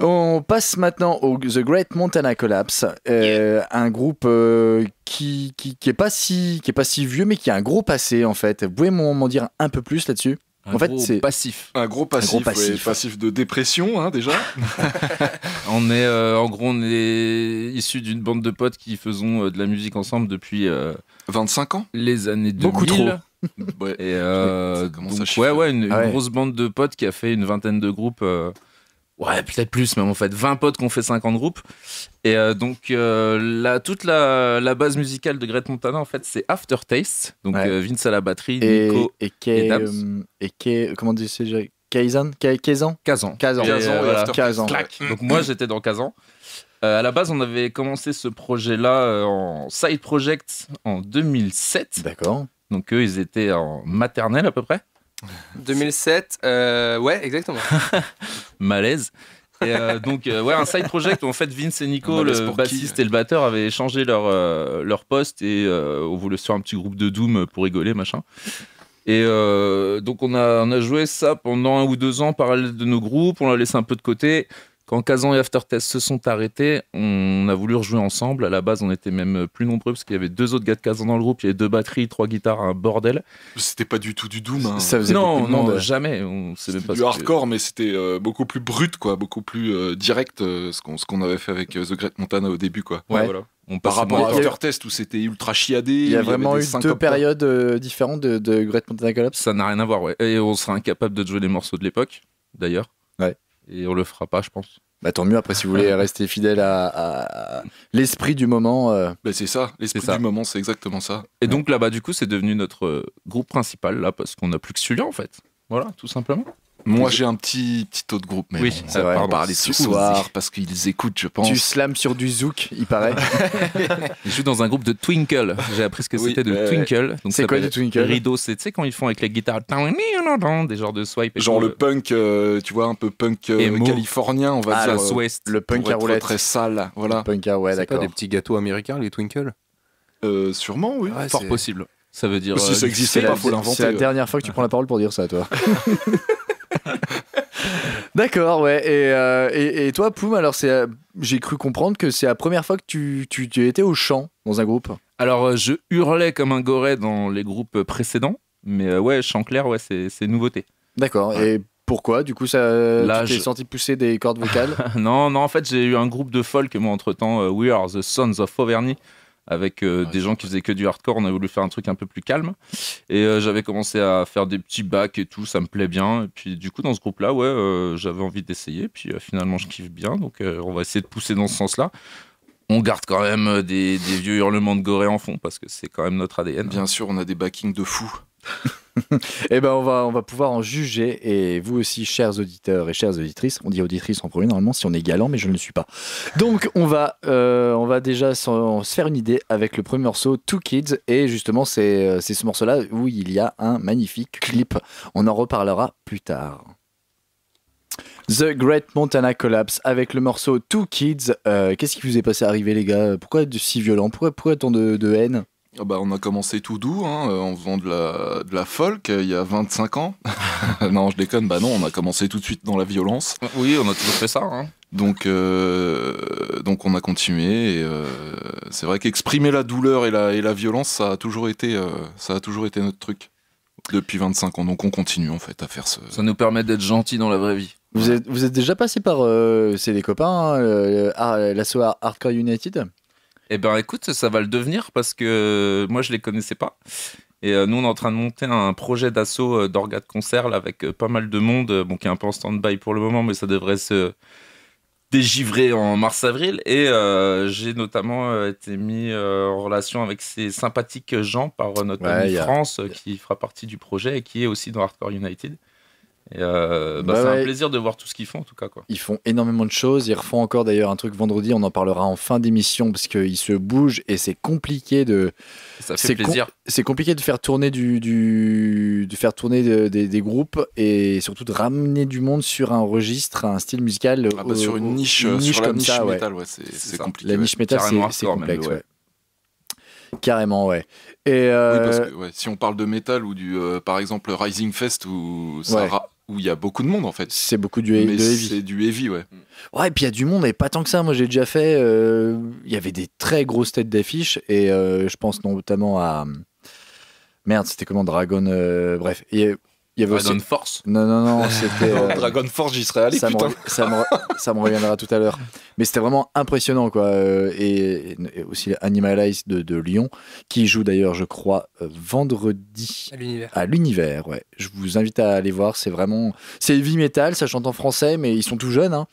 On passe maintenant au The Great Montana Collapse, euh, un groupe euh, qui, qui, est pas si qui est pas si vieux mais qui a un gros passé en fait. Vous pouvez m'en dire un peu plus là-dessus un en fait, c'est passif. Un gros passif, un gros passif, passif de dépression hein, déjà. on est, euh, en gros, on est issu d'une bande de potes qui faisons de la musique ensemble depuis 25 ans. Les années 2000. Beaucoup trop. Et donc, ouais, ouais, une, ah grosse bande de potes qui a fait une vingtaine de groupes Ouais, peut-être plus, même en fait. 20 potes qu'on fait 50 groupes. Et euh, donc, euh, la, toute la, la, base musicale de Greta Montana, en fait, c'est Aftertaste. Donc, euh, Vince à la batterie, et, Nico et, Kay, et, Dabs. et Kay, comment dit c'est Kaison Kaison Kazan. Kazan. Mm. Donc, moi, j'étais dans Kazan. à la base, on avait commencé ce projet-là en side project en 2007. D'accord. Donc, eux, ils étaient en maternelle à peu près. 2007, ouais, exactement. malaise. Euh, donc, euh, ouais, un side project où en fait Vince et Nico, le bassiste et le batteur, avaient échangé leur, euh, leur poste et on voulait se faire un petit groupe de Doom pour rigoler, machin. Et donc, on a, on a joué ça pendant un ou deux ans parallèle de nos groupes, on l'a laissé un peu de côté. Quand Kazan et Aftertest se sont arrêtés, on a voulu rejouer ensemble. À la base, on était même plus nombreux parce qu'il y avait deux autres gars de Kazan dans le groupe. Il y avait deux batteries, trois guitares, un bordel. C'était pas du tout du doom. Hein. Ça faisait non, non, jamais. C'était du hardcore, mais c'était euh, beaucoup plus brut, quoi, beaucoup plus euh, direct, euh, ce qu'on avait fait avec The Great Montana au début, quoi. On par rapport à Aftertest où c'était ultra chiadé. Il y a vraiment eu deux périodes différentes de, de Great Montana Collapse. Ça n'a rien à voir, ouais. Et on serait incapable de jouer les morceaux de l'époque, d'ailleurs. Ouais et on le fera pas, je pense. Bah, tant mieux, après, si vous voulez rester fidèle à, l'esprit du moment. Euh. Bah, c'est ça, l'esprit du moment, c'est exactement ça. Et donc là-bas, du coup, c'est devenu notre euh, groupe principal, là, parce qu'on n'a plus que celui en fait. Voilà, tout simplement. Moi, j'ai un petit, petit taux de groupe, mais oui, on va en parler ce soir parce qu'ils écoutent, je pense. Tu slams sur du zouk, il paraît. Je suis dans un groupe de twinkle. J'ai appris ce que c'était de euh, twinkle. C'est quoi du twinkle Rideau, c'est tu sais quand ils font avec la guitare des genres de swipe. Genre le euh. punk, euh, tu vois, un peu punk californien, on va ah, dire. le punk à roulette. Très sale, voilà. Le punk à ouais, d'accord. Des petits gâteaux américains, les Twinkle sûrement, oui. Fort possible. Ça veut dire. Si ça existait pas, faut l'inventer. C'est la dernière fois que tu prends la parole pour dire ça, toi. D'accord, ouais. Euh, et, toi, Poum, alors c'est, euh, j'ai cru comprendre que c'est la première fois que tu, tu, étais au chant dans un groupe. Alors, euh, je hurlais comme un goré dans les groupes précédents, mais ouais, chant clair, ouais, c'est, c'est nouveauté. D'accord. Et pourquoi Du coup, ça, Là, tu t'es senti pousser des cordes vocales Non, non, en fait, j'ai eu un groupe de folk, moi, entre-temps, We Are the Sons of Auvergne, avec euh, des gens qui faisaient que du hardcore. On a voulu faire un truc un peu plus calme. Et euh, j'avais commencé à faire des petits bacs et tout, ça me plaît bien. Et puis du coup, dans ce groupe-là, ouais, euh, j'avais envie d'essayer. Puis finalement, je kiffe bien. Donc on va essayer de pousser dans ce sens-là. On garde quand même des, vieux hurlements de Gorée en fond parce que c'est quand même notre ADN. Hein. Bien sûr, on a des backings de fous. Et eh ben on va, on va pouvoir en juger et vous aussi chers auditeurs et chères auditrices, on dit auditrice en premier normalement si on est galant mais je ne le suis pas. Donc on va, euh, on va déjà se faire une idée avec le premier morceau Two Kids et justement c'est euh, ce morceau là où il y a un magnifique clip. On en reparlera plus tard. The Great Montana Collapse avec le morceau Two Kids. Euh, qu'est-ce qui vous est passé arriver les gars Pourquoi être si violent Pourquoi, pourquoi tant de haine ah bah, on a commencé tout doux, hein, euh, en faisant de la, folk euh, il y a 25 ans. non, je déconne, bah non, on a commencé tout de suite dans la violence. Oui, on a toujours fait ça. Hein. Donc, euh, donc on a continué. c'est vrai qu'exprimer la douleur et la, violence, ça a toujours été, ça a toujours été notre truc depuis 25 ans. Donc on continue en fait à faire ce. Ça nous permet d'être gentils dans la vraie vie. Vous êtes, vous êtes déjà passé par, c'est les copains, la soirée Hardcore United eh bien écoute, ça va le devenir parce que euh, moi je ne les connaissais pas. Et euh, nous on est en train de monter un projet d'assaut euh, d'orgas de concert avec pas mal de monde, bon qui est un peu en stand-by pour le moment, mais ça devrait se dégivrer en mars-avril et j'ai notamment été mis en relation avec ces sympathiques gens par notre ami France qui fera partie du projet et qui est aussi dans Hardcore United. Euh, bah, bah c'est un plaisir de voir tout ce qu'ils font en tout cas. Quoi. Ils font énormément de choses. Ils refont encore d'ailleurs un truc vendredi. On en parlera en fin d'émission parce qu'ils se bougent et c'est compliqué de. Ça fait plaisir. c'est compliqué de faire tourner du, de faire tourner des groupes et surtout de ramener du monde sur un registre, un style musical. Ah, bah, sur euh, une niche, sur la comme ça, métal, c'est compliqué. La niche métal, c'est complexe. Carrément, ouais. Et euh, si on parle de métal ou du, par exemple, Rising Fest, ou ça, où il y a beaucoup de monde en fait. C'est beaucoup du, heavy. C'est du heavy, ouais. Ouais, et puis il y a du monde et pas tant que ça. Moi j'ai déjà fait. Euh, il y avait des très grosses têtes d'affiche et euh, je pense notamment à. Merde, c'était comment Dragon euh, Bref, il Dragon Force Non, non, non, c'était. Euh, Dragon Force, j'y serais allé. Ça, Me, ça, me, reviendra tout à l'heure. Mais c'était vraiment impressionnant, quoi. Euh, et, aussi Animal de, de, Lyon, qui joue d'ailleurs, je crois, euh, vendredi. À l'univers. À l'Univers, ouais. Je vous invite à aller voir. C'est vraiment. C'est heavy metal, ça chante en français, mais ils sont tout jeunes. Hein.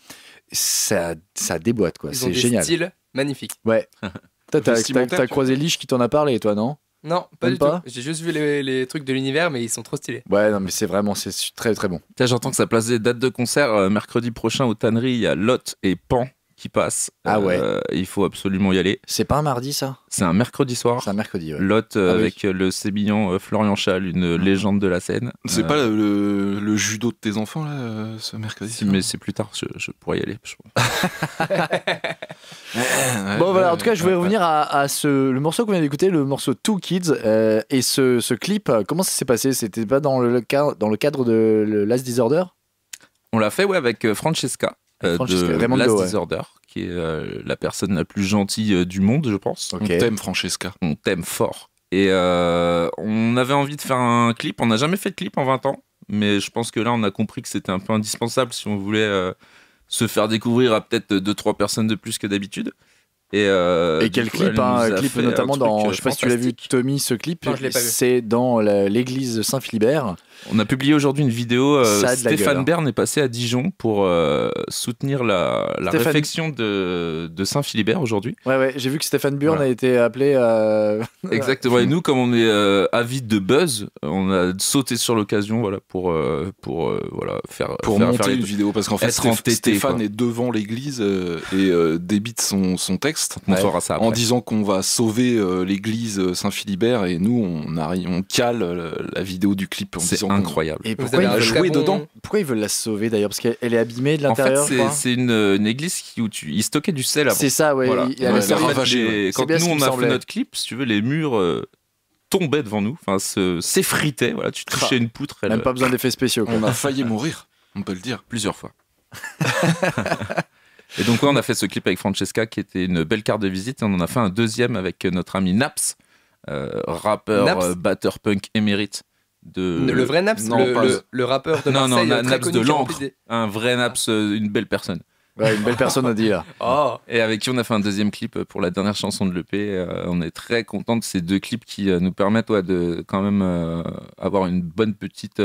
Ça, ça déboîte, quoi. C'est génial. C'est style magnifique. Ouais. T'as croisé Lich qui t'en a parlé, toi, non non, pas du tout. J'ai juste vu les, trucs de l'univers, mais ils sont trop stylés. Ouais, non, mais c'est vraiment c'est très très bon. Tiens, j'entends que ça place des dates de concert euh, mercredi prochain aux tanneries. Il y a Lot et Pan qui passe. Ah ouais. Euh, il faut absolument y aller. C'est pas un mardi ça C'est un mercredi soir. C'est un mercredi. Ouais. Lot euh, ah avec euh, le sébillon Florian Chal, une ah. légende de la scène. C'est pas le, judo de tes enfants là, ce mercredi Mais c'est plus tard, je, pourrais y aller. bon voilà, en tout cas, je voulais revenir à, ce le morceau qu'on vient d'écouter, le morceau Two Kids et ce, clip. Comment ça s'est passé C'était pas dans le, dans le cadre de Last Disorder On l'a fait ouais avec Francesca. Euh, de Raimondo, Last qui est euh, la personne la plus gentille euh, du monde, je pense. On t'aime, Francesca. On t'aime fort. Et on avait envie de faire un clip. On n'a jamais fait de clip en 20 ans, mais je pense que là, on a compris que c'était un peu indispensable si on voulait se faire découvrir à peut-être 2-3 personnes de plus que d'habitude. Et, quel clip, hein, clip notamment dans, je sais pas si tu l'as vu Tommy, ce clip, c'est dans l'église Saint-Philibert. On a publié aujourd'hui une vidéo. Euh, Stéphane hein. Bern est passé à Dijon pour euh, soutenir la, réflexion de, Saint-Philibert aujourd'hui. Ouais, ouais, j'ai vu que Stéphane Bern a été appelé. à euh, Exactement. Et nous, comme on est avide de buzz, on a sauté sur l'occasion voilà, pour, pour voilà, faire. Pour monter une vidéo. Parce qu'en fait, Stéphane est devant l'église et débite son, son texte. ça en disant qu'on va sauver l'église Saint-Philibert et nous, on, on cale la vidéo du clip. disant Incroyable. Et pourquoi ils, jouer dedans. pourquoi ils veulent la sauver d'ailleurs Parce qu'elle est abîmée de l'intérieur. c'est euh, une, église qui, où tu, ils stockaient du sel avant. C'est ça, ouais. Il, quand nous, on a fait notre clip, si tu veux, les murs. Euh, tombaient devant nous, enfin s'effritaient, tu touchais une poutre. Elle, Même pas euh, besoin d'effets spéciaux. On a failli mourir, on peut le dire, plusieurs fois. et donc on a fait ce clip avec Francesca qui était une belle carte de visite on en a fait un deuxième avec notre ami Naps, rappeur, batterpunk émérite. Le vrai Naps le, rappeur de Marseille. Naps de Un vrai Naps, euh, une belle personne. une belle personne à dire. Oh. Et avec qui on a fait un deuxième clip euh, pour la dernière chanson de l'EP. Euh, on est très content de ces deux clips qui nous permettent de quand même avoir une bonne petite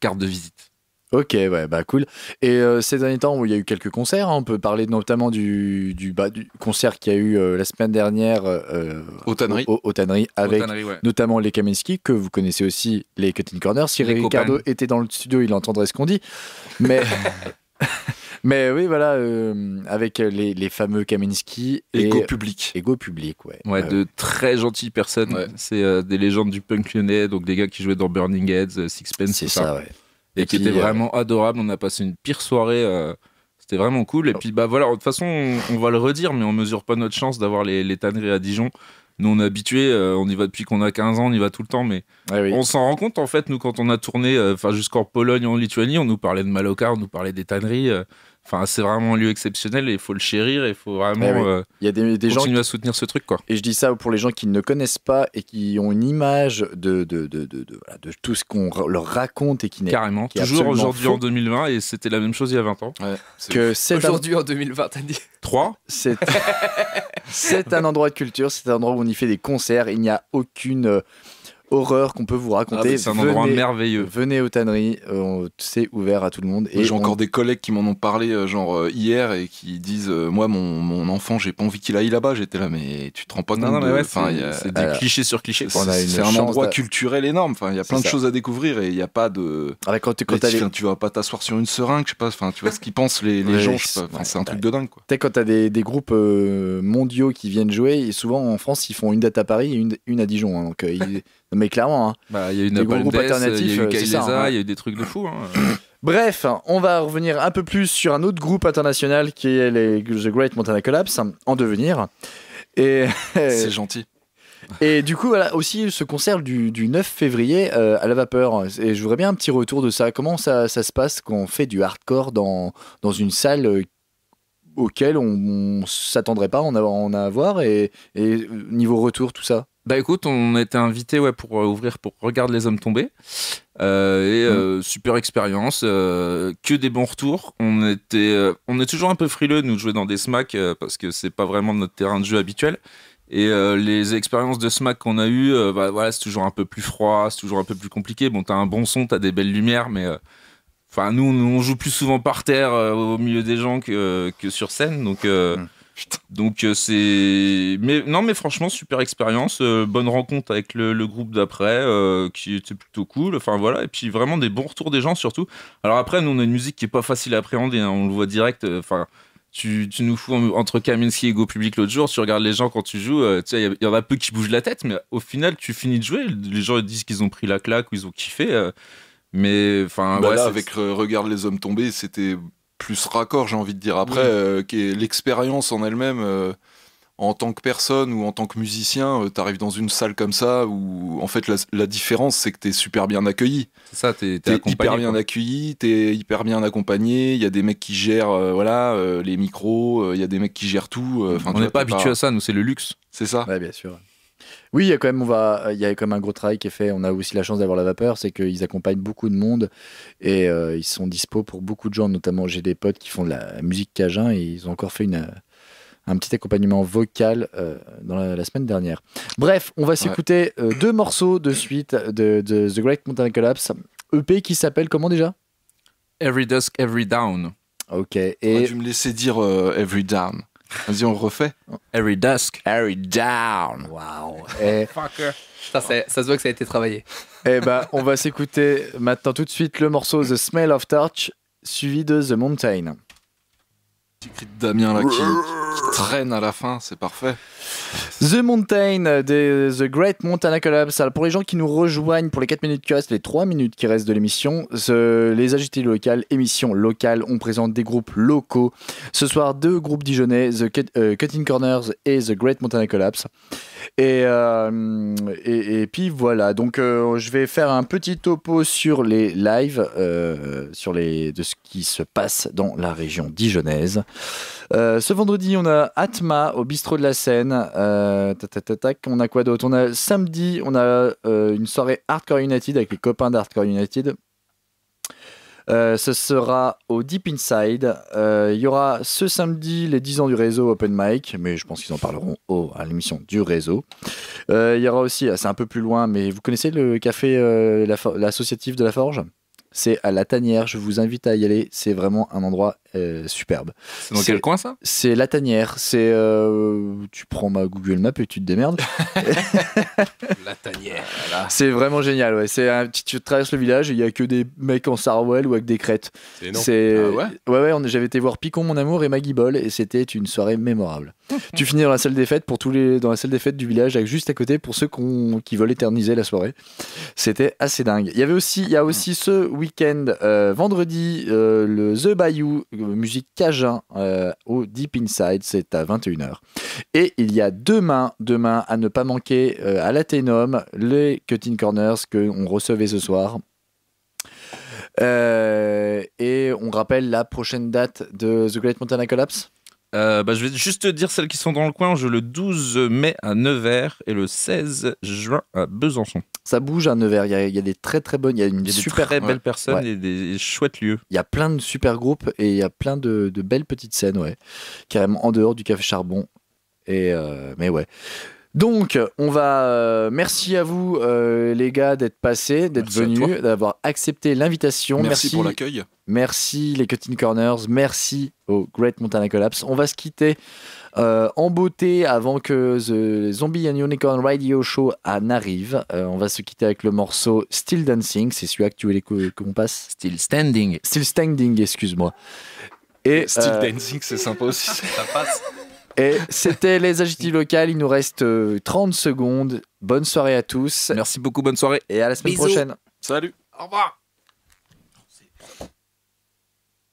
carte de visite. Ok, ouais, bah cool. Et euh, ces derniers temps, il y a eu quelques concerts. Hein. On peut parler notamment du, du, bah, concert qu'il y a eu euh, la semaine dernière euh, au, tannerie. Au, avec notamment les Kaminski que vous connaissez aussi, les Cutting Corners. Si Ricardo était dans le studio, il entendrait ce qu'on dit. Mais. Mais oui, voilà, euh, avec les, fameux Kaminski. Et Ego Public. Ego Public, ouais. Ouais, de très gentilles personnes. C'est des légendes du punk lyonnais, donc des gars qui jouaient dans Burning Heads, Sixpence. C'est ça, ouais et qui, était euh, vraiment adorable. On a passé une pire soirée. Euh, c'était vraiment cool. Et puis, bah voilà, de toute façon, on, va le redire, mais on mesure pas notre chance d'avoir les, tanneries à Dijon. Nous, on est habitués, euh, on y va depuis qu'on a 15 ans, on y va tout le temps, mais ah on s'en rend compte, en fait, nous, quand on a tourné enfin jusqu'en Pologne, en Lituanie, on nous parlait de Maloka, on nous parlait des tanneries. Enfin, c'est vraiment un lieu exceptionnel et il faut le chérir et il faut vraiment eh euh, il y a des, continuer gens qui... à soutenir ce truc. Quoi. Et je dis ça pour les gens qui ne connaissent pas et qui ont une image de, de, de, de, de tout ce qu'on leur raconte et qui n'est Carrément, toujours aujourd'hui en 2020 et c'était la même chose il y a 20 ans. c'est aujourd'hui en 2020, t'as dit 3 C'est un endroit de culture, c'est un endroit où on y fait des concerts, il n'y a aucune euh, horreur qu'on peut vous raconter. Ah c'est un endroit merveilleux. Venez aux tanneries, euh, c'est ouvert à tout le monde. Et j'ai encore des collègues qui m'en ont parlé euh, genre euh, hier et qui disent moi mon, mon enfant j'ai pas envie qu'il aille là-bas. J'étais là mais tu te rends pas compte. c'est des clichés sur clichés. C'est un endroit culturel énorme. Enfin il y a plein de choses à découvrir et il n'y a pas de. Ah, quand, tu, quand tu vas pas t'asseoir sur une seringue, je sais pas. Enfin tu vois ce qu'ils pensent les, gens. c'est un truc de dingue quoi. Quand t'as des des groupes mondiaux qui viennent jouer, et souvent en France ils font une date à Paris et une à Dijon. Hein, mais clairement. Hein. Bah, il y a eu il y a euh, hein. il y a eu des trucs de fou. Hein. Bref, on va revenir un peu plus sur un autre groupe international qui est les The Great Montana Collapse, en devenir. Et... C'est gentil. Et du coup, aussi ce concert du, 9 février euh, à la vapeur. Et je voudrais bien un petit retour de ça. Comment ça, se passe quand on fait du hardcore dans, dans une salle euh, auquel on, ne s'attendrait pas On avoir, en avoir et niveau retour, tout ça bah écoute, on a été invité ouais, pour euh, ouvrir pour Regarde les hommes tomber euh, », et euh, mm. super expérience, que des bons retours. On était, on est toujours un peu frileux nous de jouer dans des smacks parce que c'est pas vraiment notre terrain de jeu habituel. Et les expériences de smack qu'on a eues, bah, voilà, c'est toujours un peu plus froid, c'est toujours un peu plus compliqué. Bon, t'as un bon son, t'as des belles lumières, mais enfin nous, on joue plus souvent par terre au milieu des gens que, sur scène, donc. Mm. Donc euh, c'est, mais non, mais franchement, super expérience, euh, bonne rencontre avec le, groupe d'après, euh, qui était plutôt cool. Enfin voilà, et puis vraiment des bons retours des gens surtout. Alors après, nous on a une musique qui est pas facile à appréhender, hein. on le voit direct. Enfin. Tu, tu, nous fous entre Kaminski et Go Public l'autre jour, tu regardes les gens quand tu joues, il y, en a peu qui bougent la tête, mais au final, tu finis de jouer, les gens disent qu'ils ont pris la claque ou ils ont kiffé. mais enfin, bah ouais, avec Regarde les hommes tombés, c'était plus raccord, j'ai envie de dire. Après, euh, l'expérience en elle-même, euh, en tant que personne ou en tant que musicien, euh, t'arrives dans une salle comme ça où, en fait, la, différence, c'est que t'es super bien accueilli. C'est ça, t'es, es hyper bien accueilli accueilli, t'es hyper bien accompagné. Il y a des mecs qui gèrent, voilà, les micros. Il y a des mecs qui gèrent tout. On n'est pas habitué à ça, nous, c'est le luxe. C'est ça. Ouais, bien sûr. Oui, il y a quand même, on va, euh, il y a quand un gros travail qui est fait. On a aussi la chance d'avoir la vapeur, c'est qu'ils accompagnent beaucoup de monde et euh, ils sont dispo pour beaucoup de gens. Notamment, j'ai des potes qui font de la musique cajun et ils ont encore fait euh, un petit accompagnement vocal dans la, semaine dernière. Bref, on va s'écouter deux morceaux de suite de, The Great Mountain Collapse, EP qui s'appelle comment déjà Every Dusk, Every Down. Ok. Et... tu me laissais dire Every Down. Vas-y, on refait. Harry Dusk. Harry Down. Wow. Eh. Fucker. Ça, ça, se voit que ça a été travaillé. Eh bah, on va s'écouter maintenant tout de suite le morceau The Smell of touch suivi de The Mountain. Damien là qui qui traîne à la fin, c'est parfait. The Mountain euh, The Great Montana Collapse. pour les gens qui nous rejoignent pour les 4 minutes qui restent, les 3 minutes qui restent de l'émission, les agités locales, émission locale, on présente des groupes locaux. Ce soir, deux groupes dijonnais, The euh, Cutting Corners et The Great Montana Collapse. Et, euh, et, puis voilà, donc je vais faire un petit topo sur les lives, sur les, de ce qui se passe dans la région dijonnaise. ce vendredi, on a Atma au bistrot de la Seine. Euh, on a quoi d'autre On a samedi, on a euh, une soirée Hardcore United avec les copains d'Hardcore United. Euh, ce sera au Deep Inside. Il y aura ce samedi les 10 ans du réseau Open Mic, mais je pense qu'ils en parleront au, à l'émission du réseau. Il y aura aussi, ah, c'est un peu plus loin, mais vous connaissez le café l'associatif de la Forge c'est à La Tanière. Je vous invite à y aller. C'est vraiment un endroit euh, superbe. C'est dans quel coin ça C'est La Tanière. C'est euh, tu prends ma Google Map et tu te démerdes. la Tanière. Voilà. C'est vraiment génial. Ouais. C'est un tu traverses le village et il y a que des mecs en sarwell ou avec des crêtes. C'est ah ouais, ouais, ouais J'avais été voir Picon mon amour et Maggie Ball et c'était une soirée mémorable tu finis dans la salle des fêtes pour tous les, dans la salle des fêtes du village, juste à côté pour ceux qui veulent éterniser la soirée. C'était assez dingue. Il y avait aussi, il y a aussi ce week-end, euh, vendredi, euh, le The Bayou, euh, musique Cajun au Deep Inside, c'est à 21h. Et il y a demain, demain à ne pas manquer à l'Athénum, les Cutting Corners que on recevait ce soir. et on rappelle la prochaine date de The Great Montana Collapse euh, bah, je vais juste dire celles qui sont dans le coin. Je le 12 mai à Nevers et le 16 juin à Besançon. Ça bouge à Nevers. Il y a, des très très bonnes, il y a une super belles personnes et des chouettes lieux. Il y a plein de super groupes et il y a plein de, belles petites scènes, ouais. Carrément en dehors du café Charbon. Et euh, mais ouais. Donc, on va. Euh, merci à vous, euh, les gars, d'être passés, d'être venus, d'avoir accepté l'invitation. Merci, pour l'accueil. Merci, les Cutting Corners. Merci au Great Montana Collapse. On va se quitter euh, en beauté avant que The Zombie and Unicorn Radio Show n'arrive. on va se quitter avec le morceau Still Dancing. C'est celui-là que tu voulais qu'on passe Still Standing. Still Standing, excuse-moi. Still Dancing, c'est sympa aussi, ça passe. Et c'était les agitifs locales. Il nous reste 30 euh, secondes. Bonne soirée à tous. Merci beaucoup, bonne soirée. Et à la semaine prochaine. Salut. Au revoir.